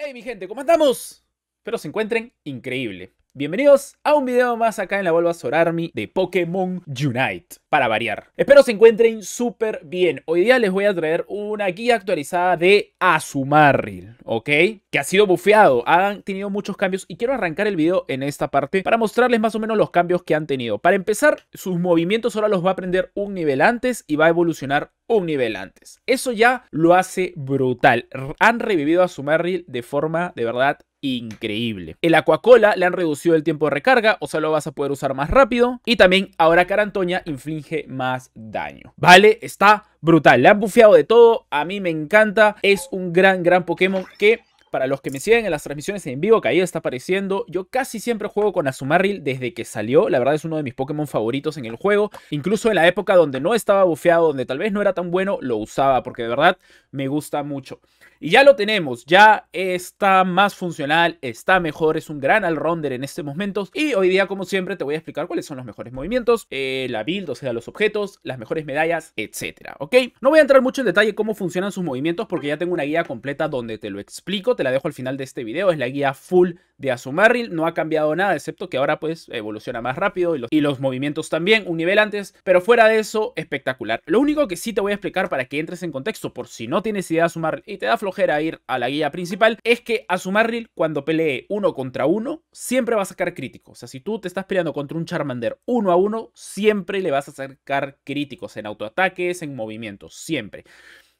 Hey mi gente, ¿cómo andamos? Espero se encuentren increíble. Bienvenidos a un video más acá en la Bulbasaur Army de Pokémon Unite, para variar. Espero se encuentren súper bien. Hoy día les voy a traer una guía actualizada de Azumarril, ¿ok? Que ha sido bufeado, han tenido muchos cambios y quiero arrancar el video en esta parte para mostrarles más o menos los cambios que han tenido. Para empezar, sus movimientos ahora los va a aprender un nivel antes y va a evolucionar un nivel antes. Eso ya lo hace brutal. Han revivido a Azumarill de forma de verdad increíble. El Aquacola le han reducido el tiempo de recarga, o sea, lo vas a poder usar más rápido. Y también ahora Carantoña inflige más daño. Vale, está brutal. Le han bufeado de todo. A mí me encanta. Es un gran, gran Pokémon que para los que me siguen en las transmisiones en vivo, que ahí está apareciendo, yo casi siempre juego con Azumarill desde que salió. La verdad es uno de mis Pokémon favoritos en el juego. Incluso en la época donde no estaba bufeado, donde tal vez no era tan bueno, lo usaba porque de verdad me gusta mucho. Y ya lo tenemos, ya está más funcional, está mejor, es un gran all-rounder en este momento Y hoy día, como siempre, te voy a explicar cuáles son los mejores movimientos, eh, la build, o sea, los objetos, las mejores medallas, etcétera, ¿ok? No voy a entrar mucho en detalle cómo funcionan sus movimientos porque ya tengo una guía completa donde te lo explico te la dejo al final de este video, es la guía full de Azumarill, no ha cambiado nada, excepto que ahora pues evoluciona más rápido y los, y los movimientos también, un nivel antes, pero fuera de eso, espectacular. Lo único que sí te voy a explicar para que entres en contexto, por si no tienes idea de Azumarill y te da flojera ir a la guía principal, es que Azumarill cuando pelee uno contra uno, siempre va a sacar críticos. O sea, si tú te estás peleando contra un Charmander uno a uno, siempre le vas a sacar críticos en autoataques, en movimientos, siempre.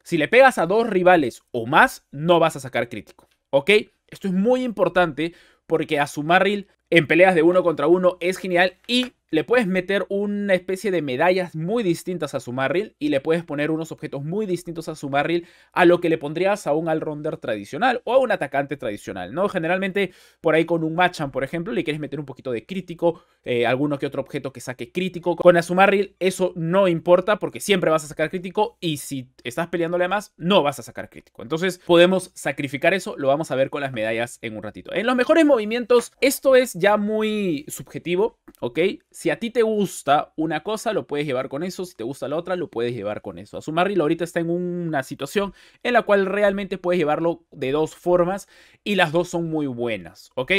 Si le pegas a dos rivales o más, no vas a sacar crítico. ¿ok? Esto es muy importante porque a Sumarril en peleas de uno contra uno es genial y le puedes meter una especie de medallas muy distintas a su marril y le puedes poner unos objetos muy distintos a su marril a lo que le pondrías a un ronder tradicional o a un atacante tradicional, ¿no? Generalmente por ahí con un Machan, por ejemplo, le quieres meter un poquito de crítico, eh, alguno que otro objeto que saque crítico. Con Azumarril eso no importa porque siempre vas a sacar crítico y si estás peleándole más, no vas a sacar crítico. Entonces podemos sacrificar eso, lo vamos a ver con las medallas en un ratito. En los mejores movimientos esto es ya muy subjetivo, ¿ok? Si a ti te gusta una cosa, lo puedes llevar con eso. Si te gusta la otra, lo puedes llevar con eso. Azumarril ahorita está en una situación en la cual realmente puedes llevarlo de dos formas y las dos son muy buenas, ¿ok?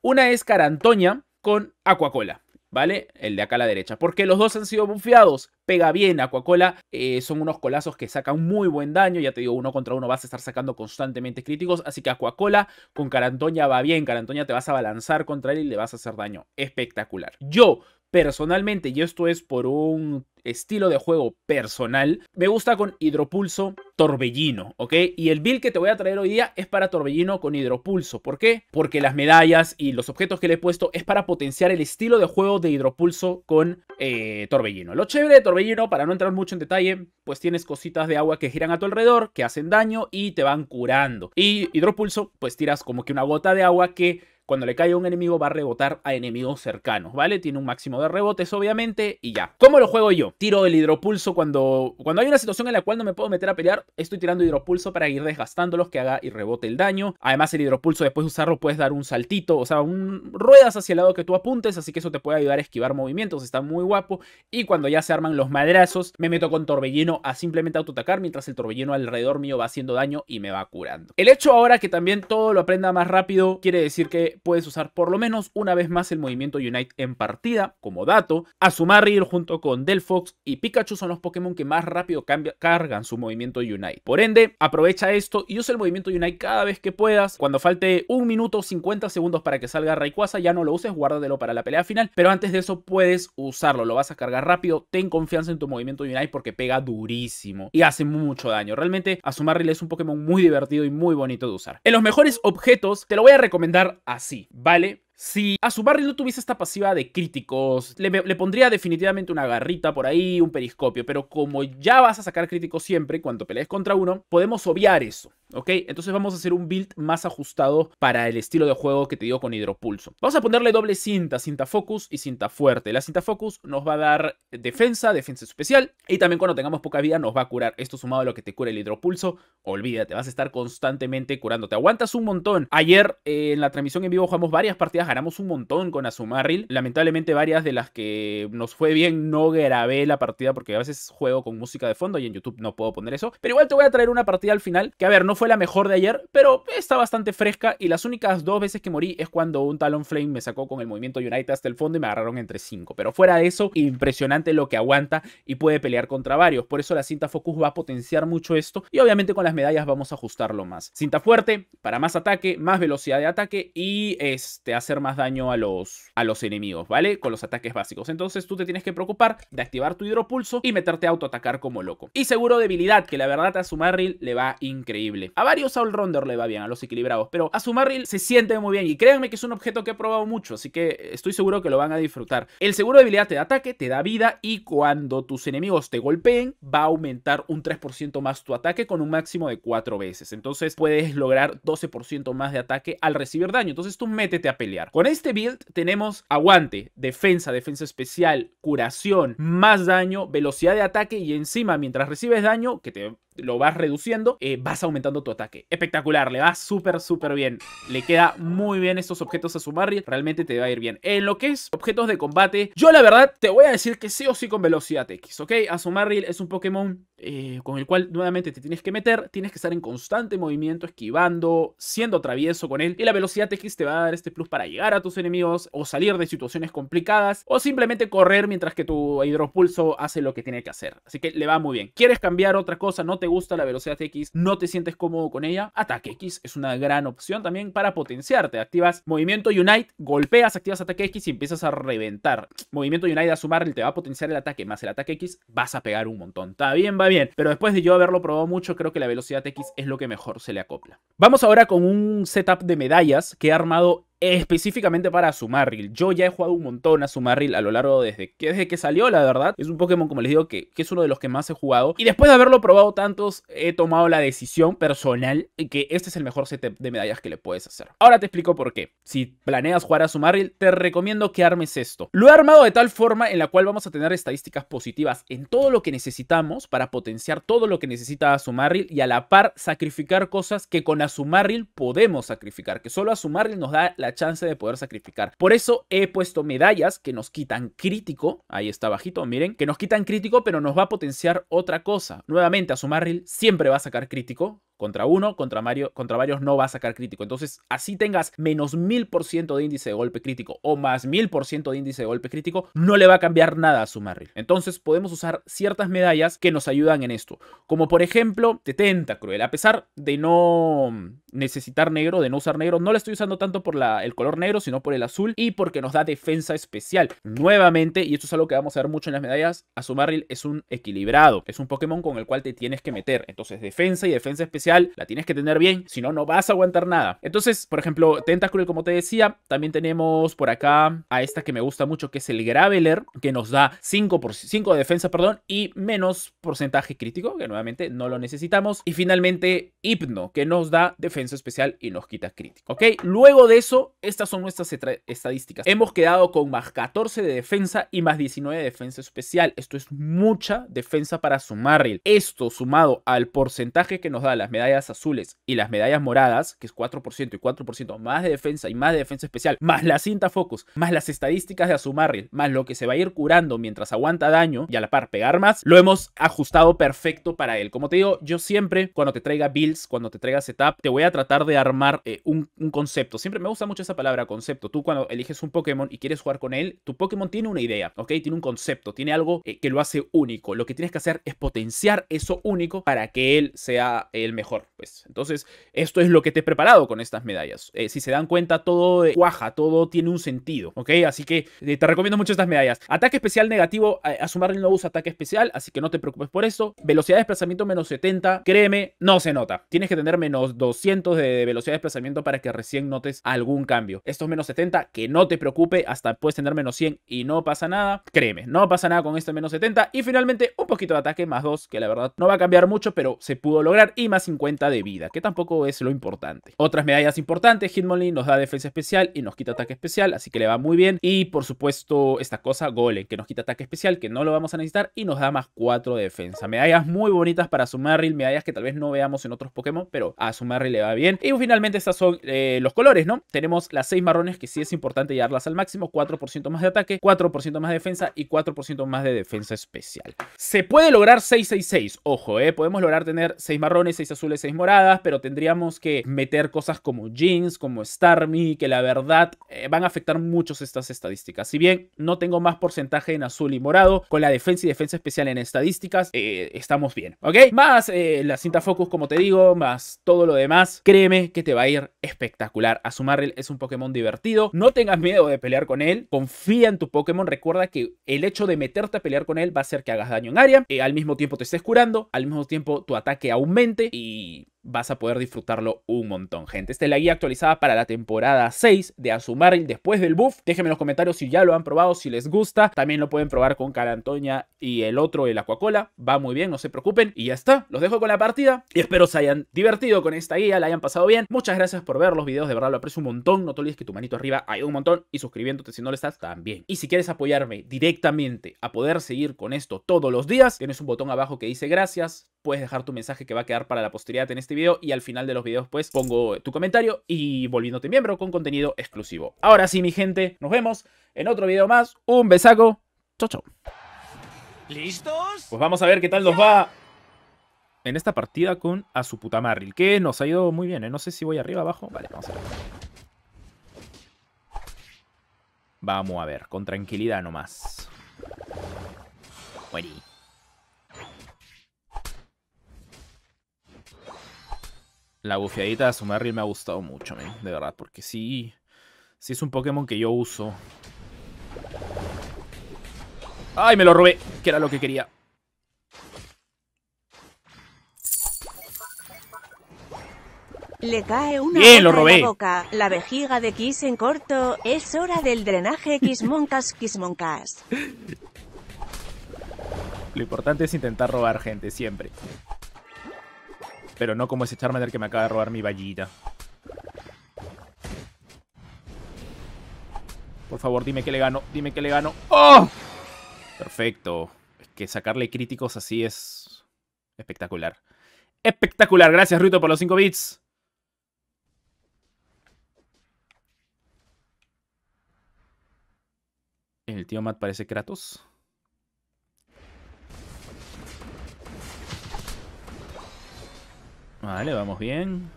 Una es Carantoña con Aquacola. ¿Vale? El de acá a la derecha. Porque los dos han sido bufiados. Pega bien Aquacola. Eh, son unos colazos que sacan muy buen daño. Ya te digo, uno contra uno vas a estar sacando constantemente críticos. Así que Aquacola con Carantoña va bien. Carantoña te vas a balanzar contra él y le vas a hacer daño. Espectacular. Yo personalmente, y esto es por un estilo de juego personal, me gusta con hidropulso torbellino, ¿ok? Y el build que te voy a traer hoy día es para torbellino con hidropulso. ¿Por qué? Porque las medallas y los objetos que le he puesto es para potenciar el estilo de juego de hidropulso con eh, torbellino. Lo chévere de torbellino, para no entrar mucho en detalle, pues tienes cositas de agua que giran a tu alrededor, que hacen daño y te van curando. Y hidropulso, pues tiras como que una gota de agua que cuando le cae a un enemigo va a rebotar a enemigos cercanos, ¿vale? Tiene un máximo de rebotes, obviamente, y ya. ¿Cómo lo juego yo? Tiro el hidropulso cuando, cuando hay una situación en la cual no me puedo meter a pelear. Estoy tirando hidropulso para ir desgastándolos, que haga y rebote el daño. Además, el hidropulso después de usarlo puedes dar un saltito, o sea, un ruedas hacia el lado que tú apuntes, así que eso te puede ayudar a esquivar movimientos, está muy guapo. Y cuando ya se arman los madrazos, me meto con torbellino a simplemente autoatacar, mientras el torbellino alrededor mío va haciendo daño y me va curando. El hecho ahora que también todo lo aprenda más rápido, quiere decir que puedes usar por lo menos una vez más el movimiento Unite en partida. Como dato, Azumarill junto con Delphox y Pikachu son los Pokémon que más rápido cargan su movimiento Unite. Por ende, aprovecha esto y usa el movimiento Unite cada vez que puedas. Cuando falte un minuto 50 segundos para que salga Rayquaza, ya no lo uses, guárdatelo para la pelea final. Pero antes de eso puedes usarlo, lo vas a cargar rápido. Ten confianza en tu movimiento Unite porque pega durísimo y hace mucho daño. Realmente, Azumarill es un Pokémon muy divertido y muy bonito de usar. En los mejores objetos, te lo voy a recomendar así Sí, ¿vale? Si a su barrio no tuviese esta pasiva de críticos, le, le, pondría definitivamente una garrita por ahí, un periscopio, pero como ya vas a sacar críticos siempre cuando pelees contra uno, podemos obviar eso. ¿ok? Entonces vamos a hacer un build más ajustado para el estilo de juego que te digo con hidropulso. Vamos a ponerle doble cinta, cinta focus y cinta fuerte. La cinta focus nos va a dar defensa, defensa especial y también cuando tengamos poca vida nos va a curar. Esto sumado a lo que te cura el hidropulso, olvídate, vas a estar constantemente curando. Te aguantas un montón. Ayer eh, en la transmisión en vivo jugamos varias partidas, ganamos un montón con Azumarill, Lamentablemente varias de las que nos fue bien no grabé la partida porque a veces juego con música de fondo y en YouTube no puedo poner eso. Pero igual te voy a traer una partida al final que a ver, no fue la mejor de ayer, pero está bastante fresca y las únicas dos veces que morí es cuando un Talon Flame me sacó con el movimiento United hasta el fondo y me agarraron entre 5. Pero fuera de eso, impresionante lo que aguanta y puede pelear contra varios. Por eso la cinta Focus va a potenciar mucho esto y obviamente con las medallas vamos a ajustarlo más. Cinta fuerte para más ataque, más velocidad de ataque y este, hacer más daño a los, a los enemigos, ¿vale? Con los ataques básicos. Entonces tú te tienes que preocupar de activar tu hidropulso y meterte a autoatacar como loco. Y seguro debilidad, que la verdad a Marril le va increíble. A varios Soul Ronder le va bien, a los equilibrados, pero a su Marril se siente muy bien y créanme que es un objeto que he probado mucho, así que estoy seguro que lo van a disfrutar. El seguro de habilidad te da ataque, te da vida y cuando tus enemigos te golpeen va a aumentar un 3% más tu ataque con un máximo de 4 veces. Entonces puedes lograr 12% más de ataque al recibir daño. Entonces tú métete a pelear. Con este build tenemos aguante, defensa, defensa especial, curación, más daño, velocidad de ataque y encima mientras recibes daño, que te lo vas reduciendo, eh, vas aumentando tu ataque. Espectacular, le va súper, súper bien. Le queda muy bien estos objetos a su realmente te va a ir bien. En lo que es objetos de combate, yo la verdad te voy a decir que sí o sí con velocidad X, ¿ok? A su es un Pokémon eh, con el cual nuevamente te tienes que meter, tienes que estar en constante movimiento, esquivando, siendo travieso con él, y la velocidad X te va a dar este plus para llegar a tus enemigos o salir de situaciones complicadas o simplemente correr mientras que tu hidropulso hace lo que tiene que hacer. Así que le va muy bien. ¿Quieres cambiar otra cosa? No te gusta la velocidad X, no te sientes cómodo con ella, ataque X es una gran opción también para potenciarte. Activas movimiento Unite, golpeas, activas ataque X y empiezas a reventar. Movimiento Unite a el te va a potenciar el ataque más el ataque X, vas a pegar un montón. Está bien, va bien. Pero después de yo haberlo probado mucho, creo que la velocidad X es lo que mejor se le acopla. Vamos ahora con un setup de medallas que he armado específicamente para Azumarill Yo ya he jugado un montón a a lo largo desde que, desde que salió, la verdad. Es un Pokémon, como les digo, que, es uno de los que más he jugado. Y después de haberlo probado tantos, he tomado la decisión personal que este es el mejor set de medallas que le puedes hacer. Ahora te explico por qué. Si planeas jugar a te recomiendo que armes esto. Lo he armado de tal forma en la cual vamos a tener estadísticas positivas en todo lo que necesitamos para potenciar todo lo que necesita Azumarill y a la par sacrificar cosas que con Azumarril podemos sacrificar, que solo Azumarill nos da la la chance de poder sacrificar. Por eso he puesto medallas que nos quitan crítico, ahí está bajito, miren, que nos quitan crítico, pero nos va a potenciar otra cosa. Nuevamente, a su siempre va a sacar crítico, contra uno, contra, Mario, contra varios no va a sacar crítico. Entonces, así tengas menos 1000% de índice de golpe crítico o más 1000% de índice de golpe crítico, no le va a cambiar nada a su Entonces, podemos usar ciertas medallas que nos ayudan en esto. Como por ejemplo, Tetenta Cruel. A pesar de no necesitar negro, de no usar negro, no la estoy usando tanto por el color negro, sino por el azul y porque nos da defensa especial. Nuevamente, y esto es algo que vamos a ver mucho en las medallas, A Marril es un equilibrado. Es un Pokémon con el cual te tienes que meter. Entonces, defensa y defensa especial la tienes que tener bien, si no, no vas a aguantar nada. Entonces, por ejemplo, Tentacruel, como te decía, también tenemos por acá a esta que me gusta mucho, que es el Graveler, que nos da 5, por, 5 de defensa perdón, y menos porcentaje crítico, que nuevamente no lo necesitamos. Y finalmente, Hipno, que nos da defensa especial y nos quita crítico. ¿Ok? Luego de eso, estas son nuestras estadísticas. Hemos quedado con más 14 de defensa y más 19 de defensa especial. Esto es mucha defensa para sumarle. Esto sumado al porcentaje que nos da las medallas azules y las medallas moradas, que es 4% y 4%, más de defensa y más de defensa especial, más la cinta focus, más las estadísticas de Azumarri, más lo que se va a ir curando mientras aguanta daño y a la par pegar más, lo hemos ajustado perfecto para él. Como te digo, yo siempre cuando te traiga builds, cuando te traiga setup, te voy a tratar de armar eh, un, concepto. Siempre me gusta mucho esa palabra, concepto. Tú cuando eliges un Pokémon y quieres jugar con él, tu Pokémon tiene una idea, ¿ok? Tiene un concepto, tiene algo eh, que lo hace único. Lo que tienes que hacer es potenciar eso único para que él sea el mejor pues. Entonces, esto es lo que te he preparado con estas medallas. Eh, si se dan cuenta, todo eh, cuaja, todo tiene un sentido, ¿ok? Así que eh, te recomiendo mucho estas medallas. Ataque especial negativo, a, sumar sumarle no usa ataque especial, así que no te preocupes por eso. Velocidad de desplazamiento menos 70, créeme, no se nota. Tienes que tener menos 200 de, velocidad de desplazamiento para que recién notes algún cambio. Estos menos 70, que no te preocupe, hasta puedes tener menos 100 y no pasa nada. Créeme, no pasa nada con este menos 70. Y finalmente, un poquito de ataque más 2, que la verdad no va a cambiar mucho, pero se pudo lograr. Y más importante cuenta de vida, que tampoco es lo importante. Otras medallas importantes, Hitmonlee nos da defensa especial y nos quita ataque especial, así que le va muy bien. Y por supuesto esta cosa, Golem, que nos quita ataque especial, que no lo vamos a necesitar y nos da más 4 de defensa. Medallas muy bonitas para sumaril medallas que tal vez no veamos en otros Pokémon, pero a Sumarril le va bien. Y pues, finalmente estas son eh, los colores, ¿no? Tenemos las 6 marrones que sí es importante llevarlas al máximo, 4% más de ataque, 4% más de defensa y 4% más de defensa especial. Se puede lograr 666, ojo, eh, podemos lograr tener 6 marrones, 6 azules, azules, 6 e moradas, pero tendríamos que meter cosas como jeans, como Starmie, que la verdad eh, van a afectar muchos estas estadísticas. Si bien no tengo más porcentaje en azul y morado, con la defensa y defensa especial en estadísticas, eh, estamos bien, ¿ok? Más eh, la cinta focus, como te digo, más todo lo demás, créeme que te va a ir espectacular. Azumarill es un Pokémon divertido, no tengas miedo de pelear con él, confía en tu Pokémon, recuerda que el hecho de meterte a pelear con él va a hacer que hagas daño en área, al mismo tiempo te estés curando, al mismo tiempo tu ataque aumente y the vas a poder disfrutarlo un montón, gente. Esta es la guía actualizada para la temporada 6 de Azumarill después del buff. Déjenme en los comentarios si ya lo han probado, si les gusta. También lo pueden probar con Cara Antonia y el otro, el Aquacola. Va muy bien, no se preocupen. Y ya está, los dejo con la partida. Y espero se hayan divertido con esta guía, la hayan pasado bien. Muchas gracias por ver los videos, de verdad lo aprecio un montón. No te olvides que tu manito arriba hay un montón y suscribiéndote si no lo estás también. Y si quieres apoyarme directamente a poder seguir con esto todos los días, tienes un botón abajo que dice gracias. Puedes dejar tu mensaje que va a quedar para la posteridad en este video y al final de los videos pues pongo tu comentario y volviéndote miembro con contenido exclusivo. Ahora sí mi gente, nos vemos en otro video más. Un besaco. Chau chau. ¿Listos? Pues vamos a ver qué tal nos va en esta partida con a su puta que nos ha ido muy bien, ¿eh? No sé si voy arriba, abajo. Vale, vamos a ver. Vamos a ver, con tranquilidad nomás. Mueri. la bufiadita de Sumerril me ha gustado mucho, de verdad, porque sí, sí es un Pokémon que yo uso. ¡Ay, me lo robé! Que era lo que quería. Le cae una Bien, lo robé. la vejiga de Kiss en corto. Es hora del drenaje Kismoncas Kismoncas. Lo importante es intentar robar gente siempre. Pero no como ese Charmander que me acaba de robar mi vallita. Por favor, dime que le gano. Dime que le gano. ¡Oh! Perfecto. Es que sacarle críticos así es espectacular. Espectacular. Gracias, Ruto, por los 5 bits. El tío Matt parece Kratos. Vale, vamos bien.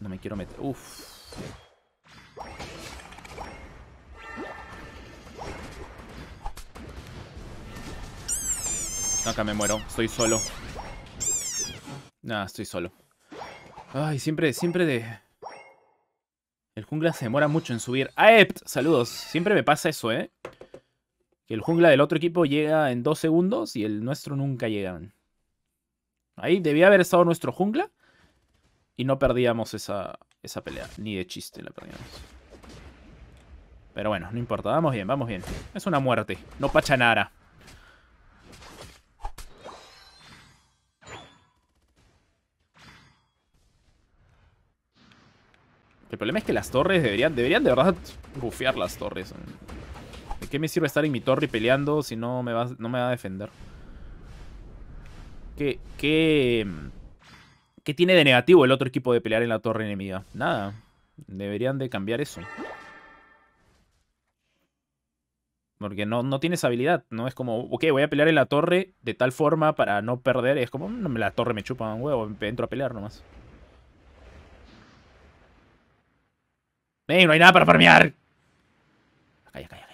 No me quiero meter. Uf. Acá me muero. Estoy solo. No, estoy solo. Ay, siempre, siempre de... El jungla se demora mucho en subir. ¡Aept! Saludos. Siempre me pasa eso, ¿eh? Que el jungla del otro equipo llega en dos segundos y el nuestro nunca llega. Ahí debía haber estado nuestro jungla. Y no perdíamos esa, pelea. Ni de chiste la perdíamos. Pero bueno, no importa. Vamos bien, vamos bien. Es una muerte. No pachanara. El problema es que las torres deberían, deberían de verdad bufear las torres. ¿De qué me sirve estar en mi torre peleando si no me no me va a defender? ¿Qué, qué, tiene de negativo el otro equipo de pelear en la torre enemiga? Nada. Deberían de cambiar eso. Porque no, no tienes habilidad. No es como, ok, voy a pelear en la torre de tal forma para no perder. Es como, mm, la torre me chupa un huevo, entro a pelear nomás. no hay nada para farmear! Acá, calla, calla.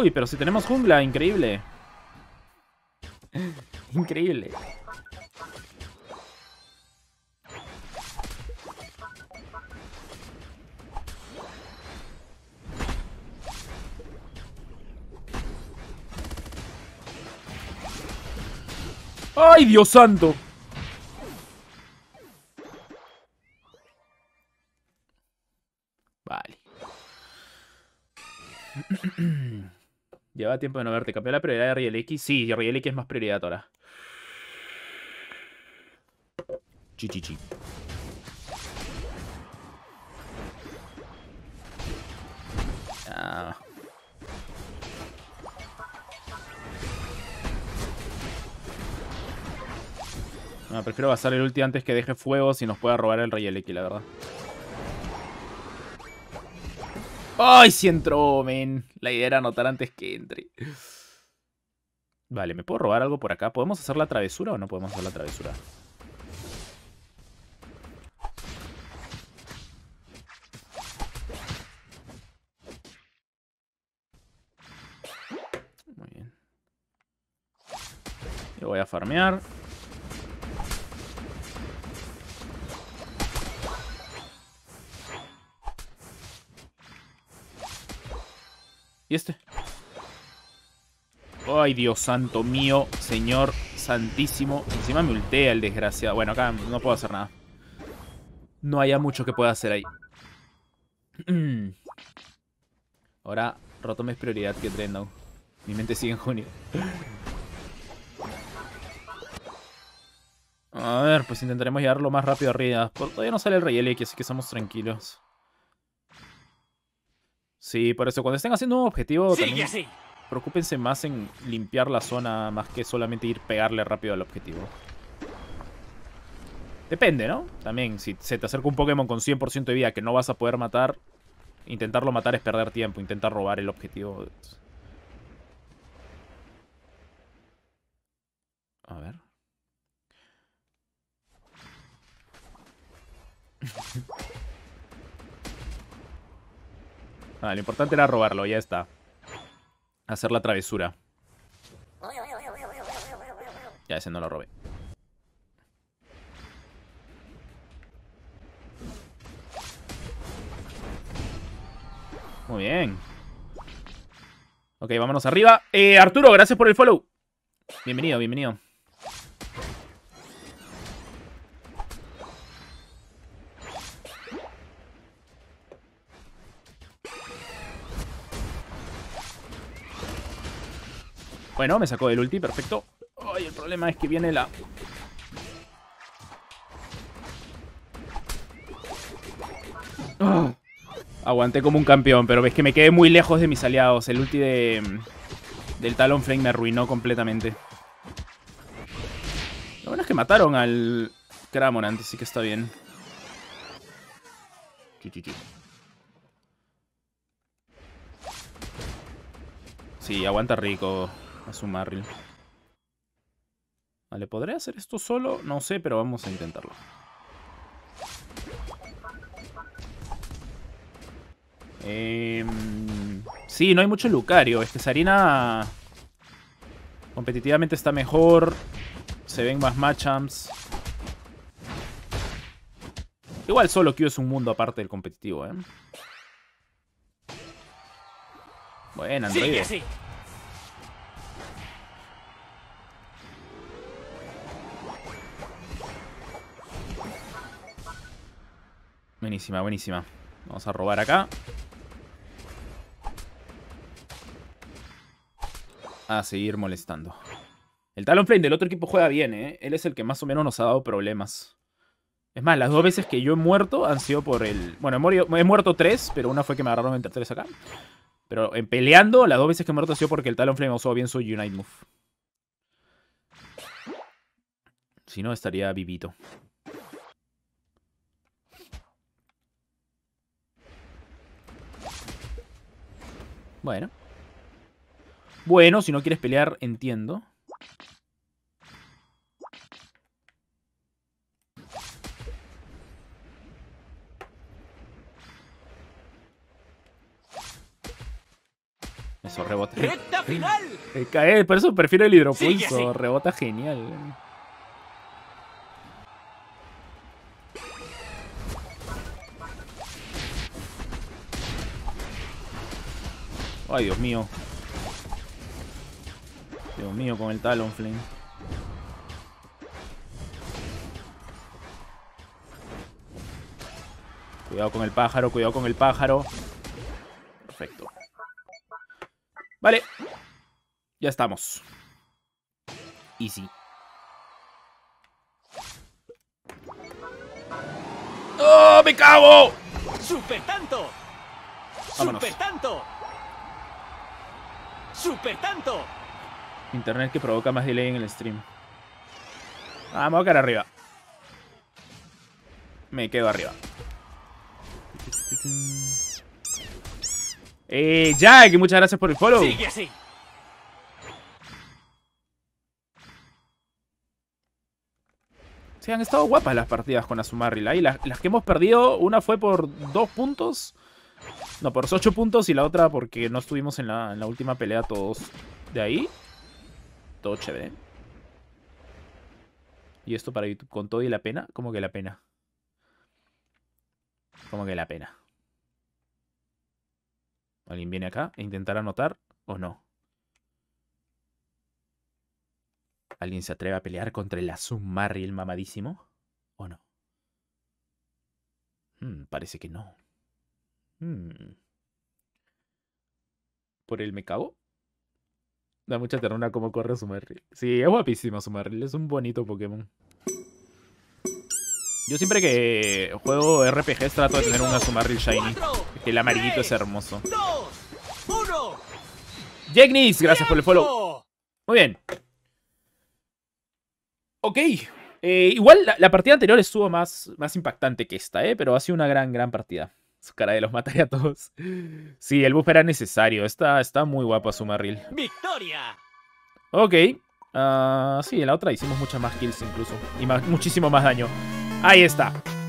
Uy, pero si tenemos jungla, increíble. increíble. ¡Ay, Dios santo! Llevaba tiempo de no verte. ¿Cambió la prioridad de X. Sí, X es más prioridad ahora. Chichichi. Ah. prefiero basar el ulti antes que deje fuego si nos pueda robar el X, la verdad. ¡Ay, si entró, men! La idea era anotar antes que entre. Vale, ¿me puedo robar algo por acá? ¿Podemos hacer la travesura o no podemos hacer la travesura? Muy bien. Yo voy a farmear. ¿Y este? Ay, Dios santo mío, señor santísimo. Encima me ultea el desgraciado. Bueno, acá no puedo hacer nada. No haya mucho que pueda hacer ahí. Ahora, roto es prioridad que Trendon. Mi mente sigue en junio. A ver, pues intentaremos llegar más rápido arriba. Por, todavía no sale el Rey que así que somos tranquilos. Sí, por eso cuando estén haciendo un objetivo sí, sí, sí, preocúpense más en limpiar la zona más que solamente ir pegarle rápido al objetivo. Depende, ¿no? También, si se te acerca un Pokémon con 100% de vida que no vas a poder matar, intentarlo matar es perder tiempo, intentar robar el objetivo. A ver. Ah, lo importante era robarlo, ya está. Hacer la travesura. Ya, ese no lo robé. Muy bien. Ok, vámonos arriba. Eh, Arturo, gracias por el follow. Bienvenido, bienvenido. Bueno, me sacó del ulti, perfecto. Ay, el problema es que viene la... aguanté como un campeón, pero ves que me quedé muy lejos de mis aliados. El ulti de... Mm, del Talon Flame me arruinó completamente. Lo bueno es que mataron al antes, así que está bien. Sí, aguanta rico a su Marril. Vale, ¿podré hacer esto solo? No sé, pero vamos a intentarlo. Em, sí, no hay mucho Lucario. Este Sarina competitivamente está mejor. Se ven más matchups. Igual solo Q es un mundo aparte del competitivo, ¿eh? Bueno, Android. Sí, sí. Buenísima, buenísima. Vamos a robar acá. A seguir molestando. El Talonflame del otro equipo juega bien, ¿eh? Él es el que más o menos nos ha dado problemas. Es más, las dos veces que yo he muerto han sido por el... Bueno, he, he muerto tres, pero una fue que me agarraron entre tres acá. Pero en peleando, las dos veces que he muerto ha sido porque el Talonflame usó bien su Unite Move. Si no, estaría vivito. Bueno. Bueno, si no quieres pelear, entiendo. Eso rebota. ¡Recta final! Eh, por eso prefiero el hidropulso. Rebota genial. Ay, Dios mío. Dios mío, con el Talonflame. Cuidado con el pájaro, cuidado con el pájaro. Perfecto. Vale. Ya estamos. Easy. ¡Oh, me cago! ¡Super tanto! ¡Super tanto! tanto! Internet que provoca más delay en el stream. Ah, Vamos a quedar arriba. Me quedo arriba. Eh, Jack, muchas gracias por el follow. Sigue así. Sí, han estado guapas las partidas con Azumarill. Ahí y las que hemos perdido, una fue por dos puntos no, por 8 puntos y la otra porque no estuvimos en la, última pelea todos de ahí. Todo chévere. Y esto para YouTube con todo y la pena. ¿Cómo que la pena? ¿Cómo que la pena? ¿Alguien viene acá e intentar anotar o no? ¿Alguien se atreve a pelear contra el y el mamadísimo? ¿O no? Hmm, parece que no. Mm. ¿Por el me cago? Da mucha ternura como corre Azumarill Sí, es su Azumarill, es un bonito Pokémon. Yo siempre que juego RPGs trato de tener un Azumarill Shiny. El amarillito es hermoso. Jegnis, gracias por el follow. Muy bien. Ok. Eh, igual la, partida anterior estuvo más, más impactante que esta, ¿eh? pero ha sido una gran, gran partida. Su cara de los mataría a todos. Sí, el buff era necesario. Está, está muy guapa su marril. ¡Victoria! Ok. Ah, sí, en la otra hicimos muchas más kills incluso. Y muchísimo más daño. Ahí está.